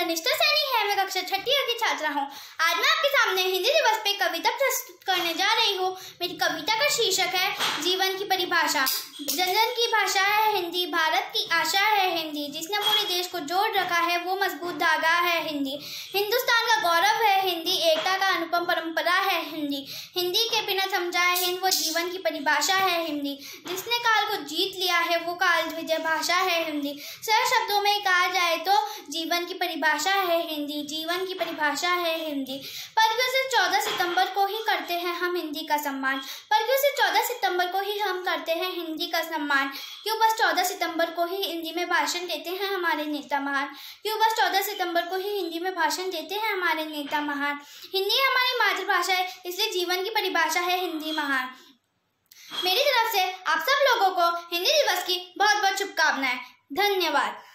मैं निष्ठा सैनी है मैं कक्षा छठी की छात्रा हूँ आज मैं आपके सामने हिंदी दिवस पे कविता प्रस्तुत करने जा रही हूँ मेरी कविता का शीर्षक है जीवन की परिभाषा जनजन की भाषा है हिंदी भारत की आशा है हिंदी जिसने पूरे देश को जोड़ रखा है वो मजबूत धागा है हिंदी हिंदुस्तान का गौरव है हिंदी एकता का अनुपम परंपरा है हिंदी हिंदी के बिना समझाए हिंद वो जीवन की परिभाषा है हिंदी जिसने काल को जीत लिया है वो काल विजय भाषा है हिंदी सर शब्दों में कहा जाए तो परिभाषा है हिंदी जीवन की परिभाषा है हिंदी परगो से चौदह सितंबर को ही करते हैं हम हिंदी का सम्मान परगो से चौदह सितंबर को ही हम करते हैं हिंदी का सम्मान क्यों बस चौदह सितंबर को ही हिंदी में भाषण देते हैं हमारे नेता महान क्यों बस चौदह सितंबर को ही हिंदी में भाषण देते हैं हमारे नेता महान हिंदी हमारी मातृभाषा है इसलिए जीवन की परिभाषा है हिंदी महान मेरी तरफ से आप सब लोगों को हिंदी दिवस की बहुत बहुत शुभकामनाएं धन्यवाद